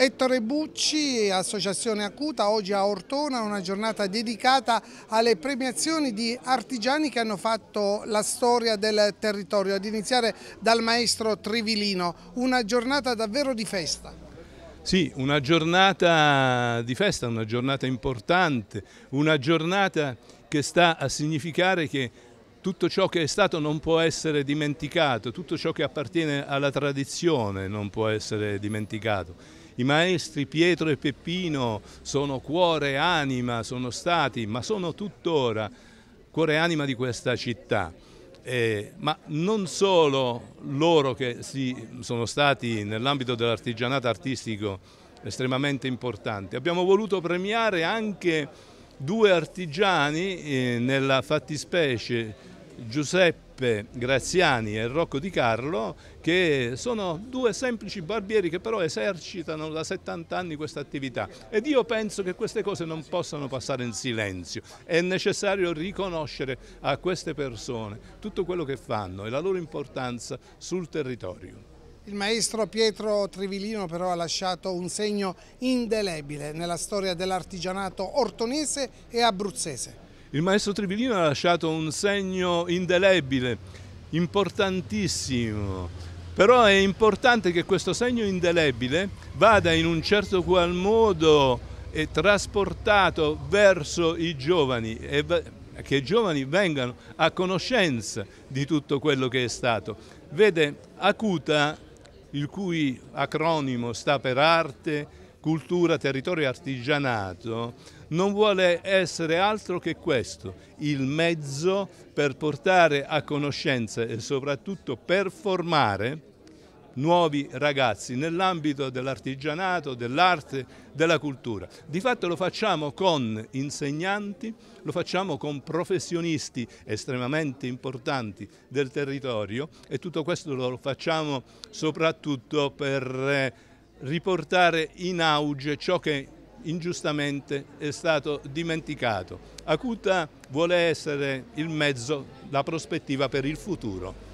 Ettore Bucci, Associazione Acuta, oggi a Ortona, una giornata dedicata alle premiazioni di artigiani che hanno fatto la storia del territorio, ad iniziare dal maestro Trivilino, una giornata davvero di festa. Sì, una giornata di festa, una giornata importante, una giornata che sta a significare che tutto ciò che è stato non può essere dimenticato, tutto ciò che appartiene alla tradizione non può essere dimenticato. I maestri Pietro e Peppino sono cuore e anima, sono stati, ma sono tuttora cuore e anima di questa città. Eh, ma non solo loro che si, sono stati nell'ambito dell'artigianato artistico estremamente importanti, abbiamo voluto premiare anche due artigiani, eh, nella fattispecie Giuseppe Giuseppe Graziani e Rocco Di Carlo che sono due semplici barbieri che però esercitano da 70 anni questa attività ed io penso che queste cose non possano passare in silenzio, è necessario riconoscere a queste persone tutto quello che fanno e la loro importanza sul territorio. Il maestro Pietro Trivilino però ha lasciato un segno indelebile nella storia dell'artigianato ortonese e abruzzese. Il maestro Trivillino ha lasciato un segno indelebile, importantissimo, però è importante che questo segno indelebile vada in un certo qual modo e trasportato verso i giovani e che i giovani vengano a conoscenza di tutto quello che è stato. Vede, Acuta, il cui acronimo sta per arte, cultura, territorio e artigianato non vuole essere altro che questo, il mezzo per portare a conoscenza e soprattutto per formare nuovi ragazzi nell'ambito dell'artigianato, dell'arte, della cultura. Di fatto lo facciamo con insegnanti, lo facciamo con professionisti estremamente importanti del territorio e tutto questo lo facciamo soprattutto per eh, riportare in auge ciò che ingiustamente è stato dimenticato. Acuta vuole essere il mezzo, la prospettiva per il futuro.